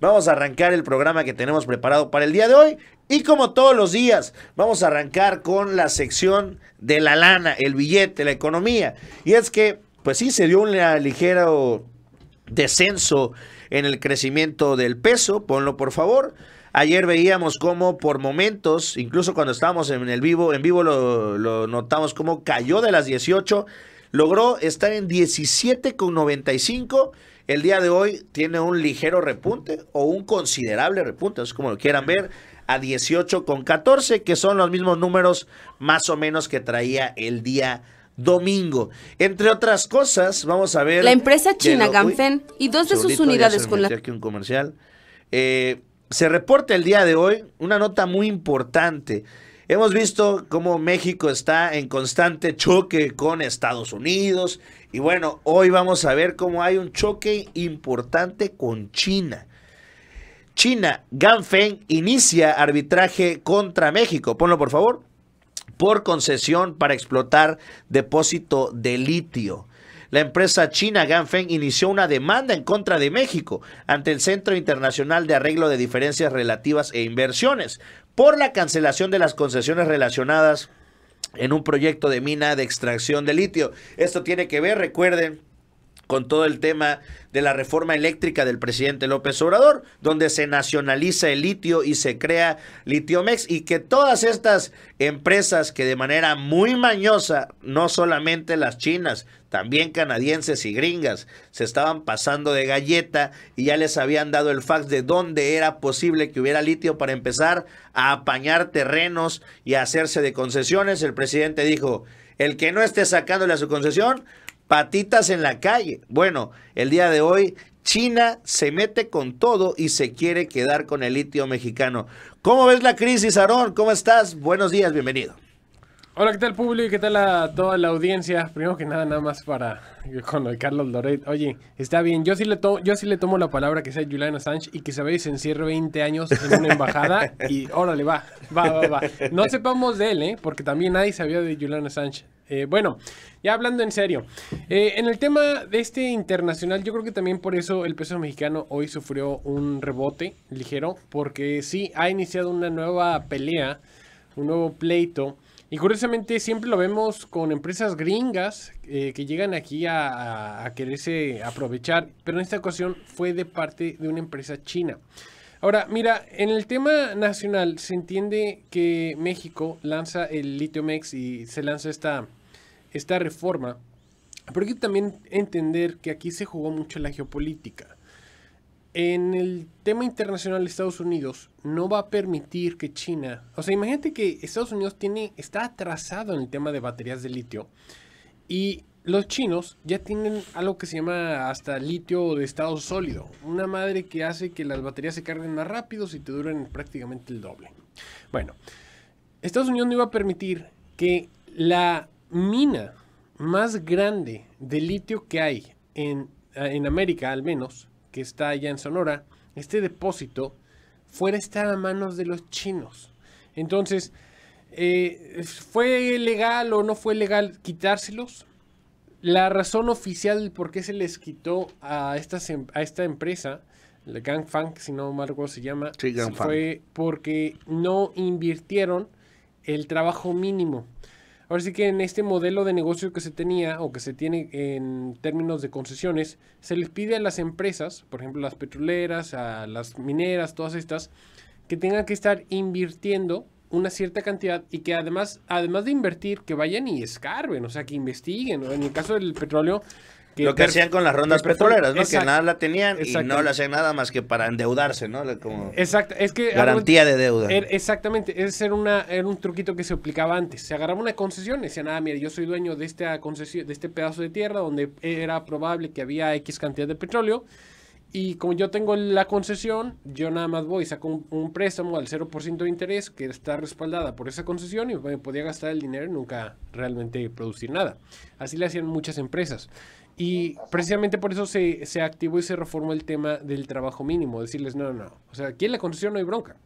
Vamos a arrancar el programa que tenemos preparado para el día de hoy. Y como todos los días, vamos a arrancar con la sección de la lana, el billete, la economía. Y es que, pues sí, se dio un ligero descenso en el crecimiento del peso, ponlo por favor. Ayer veíamos cómo por momentos, incluso cuando estábamos en el vivo, en vivo lo, notamos cómo cayó de las 18 Logró estar en 17,95. El día de hoy tiene un ligero repunte o un considerable repunte, es como lo quieran ver, a 18,14, que son los mismos números más o menos que traía el día domingo. Entre otras cosas, vamos a ver... La empresa china Ganfen y dos de sus unidades con la... Eh, se reporta el día de hoy una nota muy importante Hemos visto cómo México está en constante choque con Estados Unidos. Y bueno, hoy vamos a ver cómo hay un choque importante con China. China, Ganfeng inicia arbitraje contra México. Ponlo por favor. Por concesión para explotar depósito de litio. La empresa china Ganfeng inició una demanda en contra de México ante el Centro Internacional de Arreglo de Diferencias Relativas e Inversiones por la cancelación de las concesiones relacionadas en un proyecto de mina de extracción de litio. Esto tiene que ver, recuerden, con todo el tema de la reforma eléctrica del presidente López Obrador, donde se nacionaliza el litio y se crea Litiomex y que todas estas empresas que de manera muy mañosa, no solamente las chinas, también canadienses y gringas, se estaban pasando de galleta y ya les habían dado el fax de dónde era posible que hubiera litio para empezar a apañar terrenos y a hacerse de concesiones. El presidente dijo, el que no esté sacándole a su concesión, patitas en la calle. Bueno, el día de hoy China se mete con todo y se quiere quedar con el litio mexicano. ¿Cómo ves la crisis, Aarón? ¿Cómo estás? Buenos días, bienvenido. Hola, ¿qué tal público? ¿Qué tal a toda la audiencia? Primero que nada, nada más para con el Carlos Loret. Oye, está bien, yo sí le, tomo, yo sí le tomo la palabra que sea Juliana Assange y que sabéis y encierre 20 años en una embajada y órale, va, va, va, va. No sepamos de él, ¿eh? porque también nadie sabía de Juliana Sánchez. Eh, bueno, ya hablando en serio, eh, en el tema de este internacional, yo creo que también por eso el peso mexicano hoy sufrió un rebote ligero, porque sí, ha iniciado una nueva pelea, un nuevo pleito y curiosamente siempre lo vemos con empresas gringas eh, que llegan aquí a, quererse aprovechar, pero en esta ocasión fue de parte de una empresa china. Ahora, mira, en el tema nacional se entiende que México lanza el Litiomex y se lanza esta, esta reforma, pero hay que también entender que aquí se jugó mucho la geopolítica en el tema internacional de Estados Unidos no va a permitir que China, o sea, imagínate que Estados Unidos tiene está atrasado en el tema de baterías de litio y los chinos ya tienen algo que se llama hasta litio de estado sólido, una madre que hace que las baterías se carguen más rápido y te duren prácticamente el doble. Bueno, Estados Unidos no iba a permitir que la mina más grande de litio que hay en América al menos que está allá en Sonora, este depósito fuera a estar a manos de los chinos. Entonces, eh, ¿fue legal o no fue legal quitárselos? La razón oficial por qué se les quitó a, a esta empresa, la Gangfang, si no mal recuerdo se llama, fue porque no invirtieron el trabajo mínimo. Ahora sí que en este modelo de negocio que se tenía o que se tiene en términos de concesiones, se les pide a las empresas, por ejemplo las petroleras, a las mineras, todas estas, que tengan que estar invirtiendo una cierta cantidad y que además, además de invertir, que vayan y escarben, o sea, que investiguen. En el caso del petróleo, lo que hacían con las rondas petroleras, ¿no? que nada la tenían y no le hacían nada más que para endeudarse, ¿no? Como Exacto, es que... Garantía de deuda. Er, exactamente, ese era, una, un truquito que se aplicaba antes. Se agarraba una concesión y nada ah, mira, yo soy dueño de esta concesión, de este pedazo de tierra donde era probable que había X cantidad de petróleo. Y como yo tengo la concesión, yo nada más voy, saco un, préstamo al 0% de interés que está respaldada por esa concesión y me podía gastar el dinero y nunca realmente producir nada. Así le hacían muchas empresas. Y precisamente por eso se, activó y se reformó el tema del trabajo mínimo. Decirles, no, no, no. O sea, aquí en la construcción no hay bronca.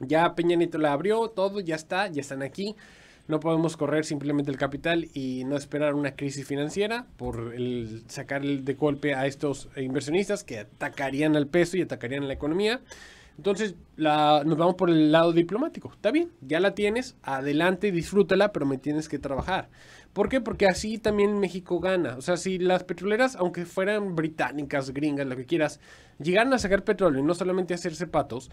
Ya Peña Nieto la abrió, todo, ya está, ya están aquí. No podemos correr simplemente el capital y no esperar una crisis financiera por el sacar de golpe a estos inversionistas que atacarían al peso y atacarían a la economía. Entonces nos vamos por el lado diplomático. Está bien, ya la tienes, adelante, disfrútala, pero me tienes que trabajar. ¿Por qué? Porque así también México gana. O sea, si las petroleras, aunque fueran británicas, gringas, lo que quieras, llegaran a sacar petróleo y no solamente a hacerse patos,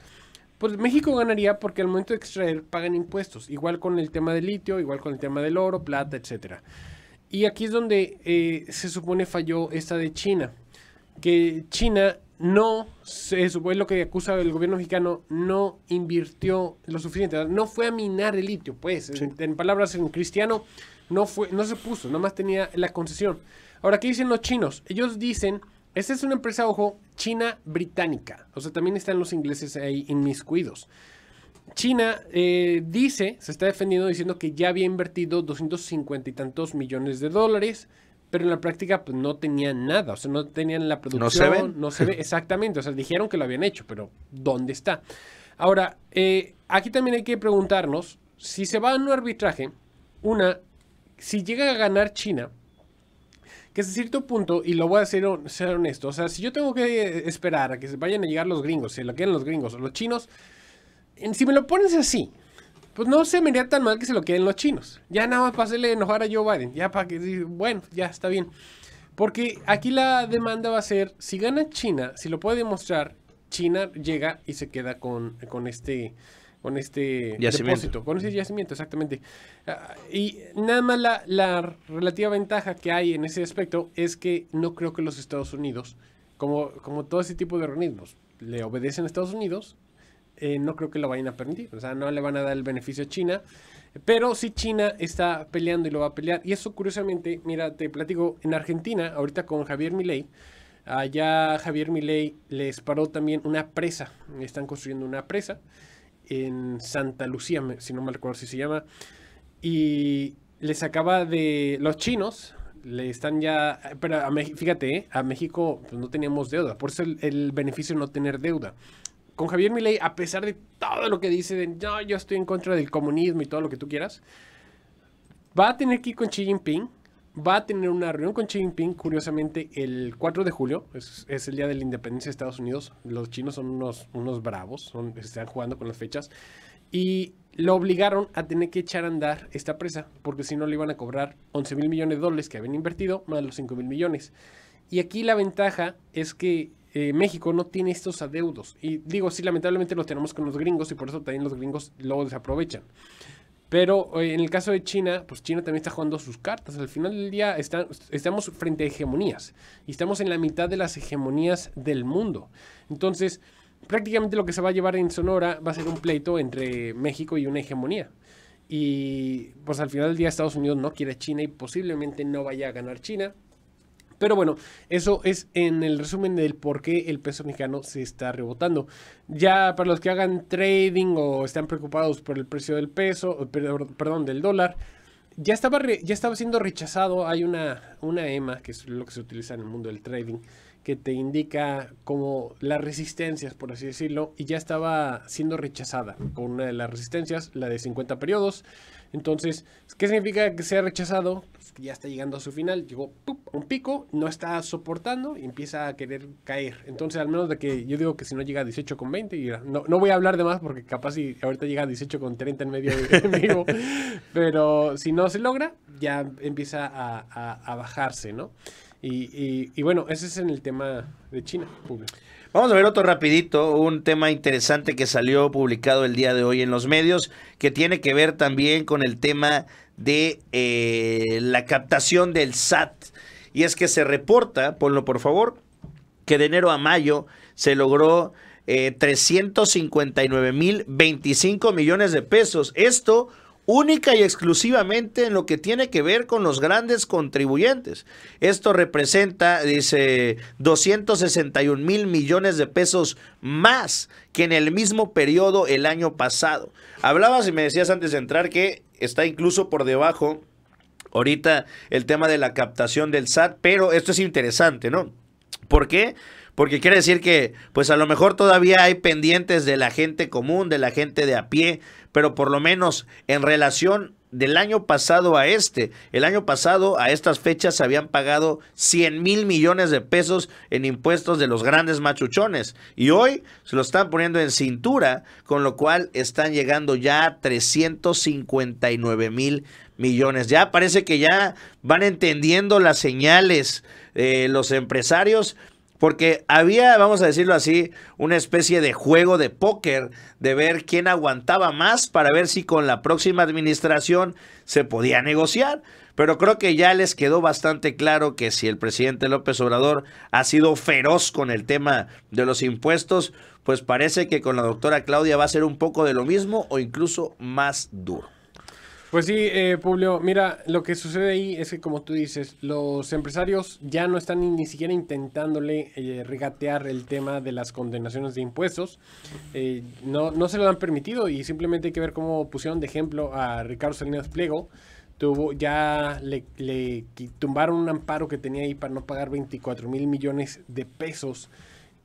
pues México ganaría porque al momento de extraer pagan impuestos. Igual con el tema del litio, igual con el tema del oro, plata, etcétera. Y aquí es donde eh, se supone falló esta de China. Que China no, se supone lo que acusa el gobierno mexicano, no invirtió lo suficiente. No fue a minar el litio, pues. en, palabras en cristiano, no, fue, no se puso, nomás tenía la concesión. Ahora, ¿qué dicen los chinos? Ellos dicen, esta es una empresa, ojo, china-británica. O sea, también están los ingleses ahí inmiscuidos. China eh, dice, se está defendiendo diciendo que ya había invertido 250 y tantos millones de dólares, pero en la práctica pues, no tenían nada, o sea, no tenían la producción, no se, No se ve exactamente, o sea, dijeron que lo habían hecho, pero ¿dónde está? Ahora, eh, aquí también hay que preguntarnos si se va a un arbitraje, una, si llega a ganar China, que es cierto punto, y lo voy a hacer ser honesto, o sea, si yo tengo que eh, esperar a que se vayan a llegar los gringos, se lo queden los gringos los chinos, si me lo pones así, pues no se me iría tan mal que se lo queden los chinos. Ya nada más hacerle enojar a Joe Biden, ya para que, bueno, ya está bien. Porque aquí la demanda va a ser, si gana China, si lo puede demostrar, China llega y se queda con, con este con este depósito, con ese yacimiento, exactamente. Ah, y nada más la, relativa ventaja que hay en ese aspecto es que no creo que los Estados Unidos, como, como todo ese tipo de organismos, le obedecen a Estados Unidos, eh, no creo que lo vayan a permitir. O sea, no le van a dar el beneficio a China. Pero sí China está peleando y lo va a pelear. Y eso curiosamente, mira, te platico, en Argentina, ahorita con Javier Milei, allá Javier Milei les paró también una presa. Están construyendo una presa en Santa Lucía, si no me recuerdo si se llama, y les sacaba de... Los chinos le están ya... Pero fíjate, ¿eh? a México pues, no teníamos deuda, por eso el, beneficio de no tener deuda. Con Javier Milei, a pesar de todo lo que dice de, yo estoy en contra del comunismo y todo lo que tú quieras, va a tener que ir con Xi Jinping va a tener una reunión con Xi Jinping, curiosamente, el 4 de julio, es, el día de la independencia de Estados Unidos. Los chinos son unos, unos bravos, están jugando con las fechas. Y lo obligaron a tener que echar a andar esta presa, porque si no le iban a cobrar 11 mil millones de dólares que habían invertido, más de los 5 mil millones. Y aquí la ventaja es que eh, México no tiene estos adeudos. Y digo, sí, lamentablemente los tenemos con los gringos y por eso también los gringos lo desaprovechan. Pero eh, en el caso de China, pues China también está jugando sus cartas. Al final del día estamos frente a hegemonías y estamos en la mitad de las hegemonías del mundo. Entonces, prácticamente lo que se va a llevar en Sonora va a ser un pleito entre México y una hegemonía. Y pues al final del día Estados Unidos no quiere China y posiblemente no vaya a ganar China. Pero bueno, eso es en el resumen del por qué el peso mexicano se está rebotando. Ya para los que hagan trading o están preocupados por el precio del peso, perdón, del dólar, ya estaba, ya estaba siendo rechazado. Hay una, una EMA, que es lo que se utiliza en el mundo del trading que te indica como las resistencias, por así decirlo, y ya estaba siendo rechazada con una de las resistencias, la de 50 periodos. Entonces, ¿qué significa que sea rechazado? Pues que ya está llegando a su final, llegó un pico, no está soportando y empieza a querer caer. Entonces, al menos de que yo digo que si no llega a 18 con 20, y no, voy a hablar de más porque capaz si ahorita llega a 18 con 30 en medio pero si no se logra, ya empieza a, a, a bajarse, ¿no? Y, bueno, ese es en el tema de China. Vamos a ver otro rapidito, un tema interesante que salió publicado el día de hoy en los medios, que tiene que ver también con el tema de eh, la captación del SAT. Y es que se reporta, ponlo por favor, que de enero a mayo se logró 359 eh, mil 25 millones de pesos. Esto única y exclusivamente en lo que tiene que ver con los grandes contribuyentes. Esto representa, dice, 261 mil millones de pesos más que en el mismo periodo el año pasado. Hablabas y me decías antes de entrar que está incluso por debajo ahorita el tema de la captación del SAT, pero esto es interesante, ¿no? ¿Por qué? porque quiere decir que pues a lo mejor todavía hay pendientes de la gente común, de la gente de a pie, pero por lo menos en relación del año pasado a este, el año pasado a estas fechas se habían pagado 100 mil millones de pesos en impuestos de los grandes machuchones y hoy se lo están poniendo en cintura, con lo cual están llegando ya a 359 mil millones. Ya parece que ya van entendiendo las señales eh, los empresarios porque había, vamos a decirlo así, una especie de juego de póker de ver quién aguantaba más para ver si con la próxima administración se podía negociar. Pero creo que ya les quedó bastante claro que si el presidente López Obrador ha sido feroz con el tema de los impuestos, pues parece que con la doctora Claudia va a ser un poco de lo mismo o incluso más duro. Pues sí, eh, Publio, mira, lo que sucede ahí es que como tú dices, los empresarios ya no están ni, siquiera intentándole eh, regatear el tema de las condenaciones de impuestos. Eh, no, no se lo han permitido y simplemente hay que ver cómo pusieron de ejemplo a Ricardo Salinas Pliego. Tuvo, ya le, le tumbaron un amparo que tenía ahí para no pagar 24 mil millones de pesos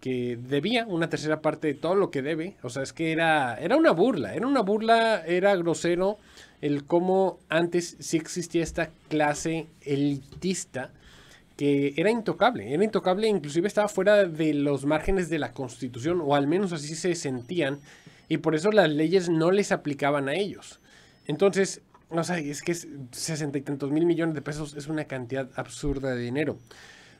que debía una tercera parte de todo lo que debe. O sea, es que era, era una burla, era una burla, era grosero el cómo antes sí existía esta clase elitista que era intocable, era intocable, inclusive estaba fuera de los márgenes de la constitución, o al menos así se sentían, y por eso las leyes no les aplicaban a ellos. Entonces, no sé, sea, es que 60 y tantos mil millones de pesos es una cantidad absurda de dinero.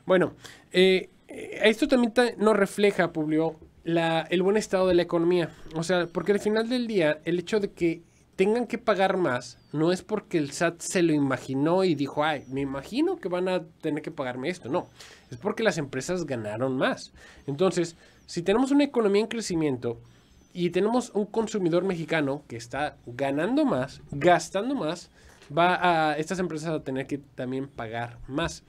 Bueno, eh, eh, esto también nos refleja, Publio, el buen estado de la economía. O sea, porque al final del día, el hecho de que tengan que pagar más no es porque el SAT se lo imaginó y dijo, ay, me imagino que van a tener que pagarme esto. No, es porque las empresas ganaron más. Entonces, si tenemos una economía en crecimiento y tenemos un consumidor mexicano que está ganando más, gastando más, va a estas empresas a tener que también pagar más.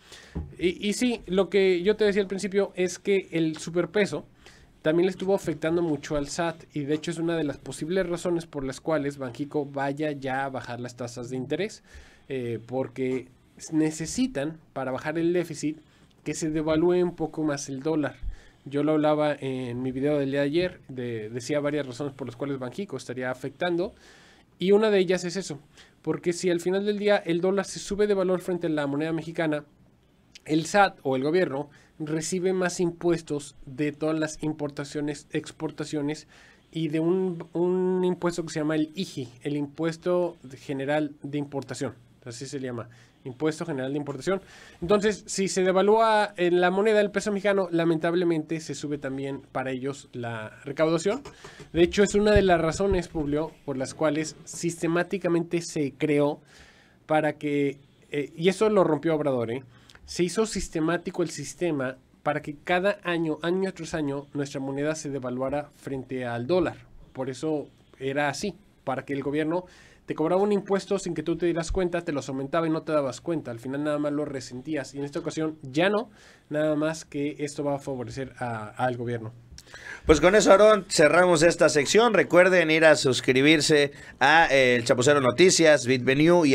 Y, sí, lo que yo te decía al principio es que el superpeso también le estuvo afectando mucho al SAT y de hecho es una de las posibles razones por las cuales Banjico vaya ya a bajar las tasas de interés, eh, porque necesitan para bajar el déficit que se devalúe un poco más el dólar. Yo lo hablaba en mi video del día de ayer, decía varias razones por las cuales Banjico estaría afectando y una de ellas es eso, porque si al final del día el dólar se sube de valor frente a la moneda mexicana, el SAT o el gobierno recibe más impuestos de todas las importaciones, exportaciones y de un, impuesto que se llama el IGI, el Impuesto General de Importación así se llama, Impuesto General de Importación. Entonces, si se devalúa en eh, la moneda del peso mexicano, lamentablemente se sube también para ellos la recaudación. De hecho, es una de las razones, Publio, por las cuales sistemáticamente se creó para que, eh, y eso lo rompió Obrador, ¿eh? se hizo sistemático el sistema para que cada año, año tras año, nuestra moneda se devaluara frente al dólar. Por eso era así, para que el gobierno te cobraba un impuesto sin que tú te dieras cuenta, te los aumentaba y no te dabas cuenta. Al final nada más lo resentías. Y en esta ocasión ya no, nada más que esto va a favorecer al gobierno. Pues con eso, Aarón, cerramos esta sección. Recuerden ir a suscribirse a eh, El Chapucero Noticias, BitVenue y a